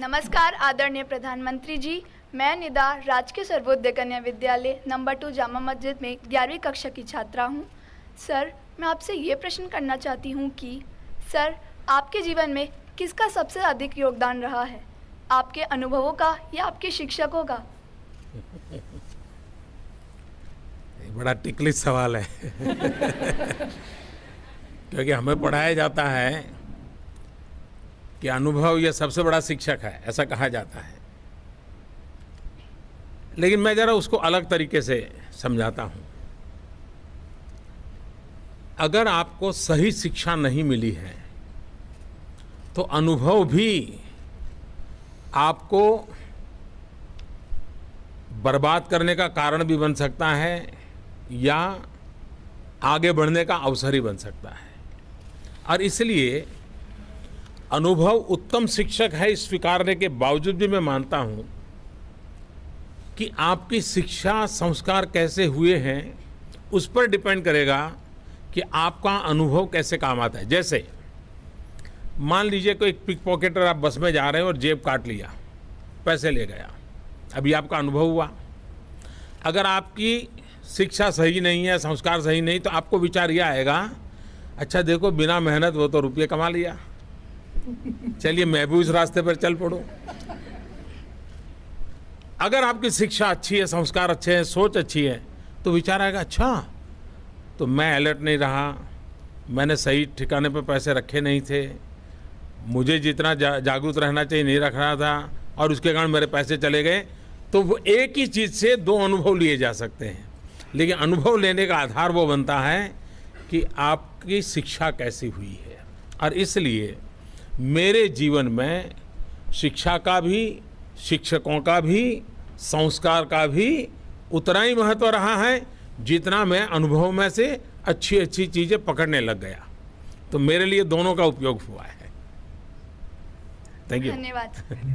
नमस्कार आदरणीय प्रधानमंत्री जी मैं निदा राजकीय सर्वोदय कन्या विद्यालय नंबर टू जामा मस्जिद में ग्यारहवीं कक्षा की छात्रा हूँ सर मैं आपसे ये प्रश्न करना चाहती हूँ कि सर आपके जीवन में किसका सबसे अधिक योगदान रहा है आपके अनुभवों का या आपके शिक्षकों का बड़ा टिकलिश सवाल है क्योंकि हमें पढ़ाया जाता है कि अनुभव यह सबसे बड़ा शिक्षक है ऐसा कहा जाता है लेकिन मैं ज़रा उसको अलग तरीके से समझाता हूँ अगर आपको सही शिक्षा नहीं मिली है तो अनुभव भी आपको बर्बाद करने का कारण भी बन सकता है या आगे बढ़ने का अवसर ही बन सकता है और इसलिए अनुभव उत्तम शिक्षक है स्वीकारने के बावजूद भी मैं मानता हूँ कि आपकी शिक्षा संस्कार कैसे हुए हैं उस पर डिपेंड करेगा कि आपका अनुभव कैसे काम आता है जैसे मान लीजिए कोई पिक पॉकेटर आप बस में जा रहे हैं और जेब काट लिया पैसे ले गया अभी आपका अनुभव हुआ अगर आपकी शिक्षा सही नहीं है संस्कार सही नहीं तो आपको विचार यह आएगा अच्छा देखो बिना मेहनत वो तो रुपये कमा लिया चलिए मैं भी उस रास्ते पर चल पड़ो अगर आपकी शिक्षा अच्छी है संस्कार अच्छे हैं सोच अच्छी है तो विचार आएगा अच्छा तो मैं अलर्ट नहीं रहा मैंने सही ठिकाने पर पैसे रखे नहीं थे मुझे जितना जा, जागरूक रहना चाहिए नहीं रख रहा था और उसके कारण मेरे पैसे चले गए तो वो एक ही चीज़ से दो अनुभव लिए जा सकते हैं लेकिन अनुभव लेने का आधार वो बनता है कि आपकी शिक्षा कैसी हुई है और इसलिए मेरे जीवन में शिक्षा का भी शिक्षकों का भी संस्कार का भी उतना ही महत्व रहा है जितना मैं अनुभव में से अच्छी अच्छी चीज़ें पकड़ने लग गया तो मेरे लिए दोनों का उपयोग हुआ है थैंक यू धन्यवाद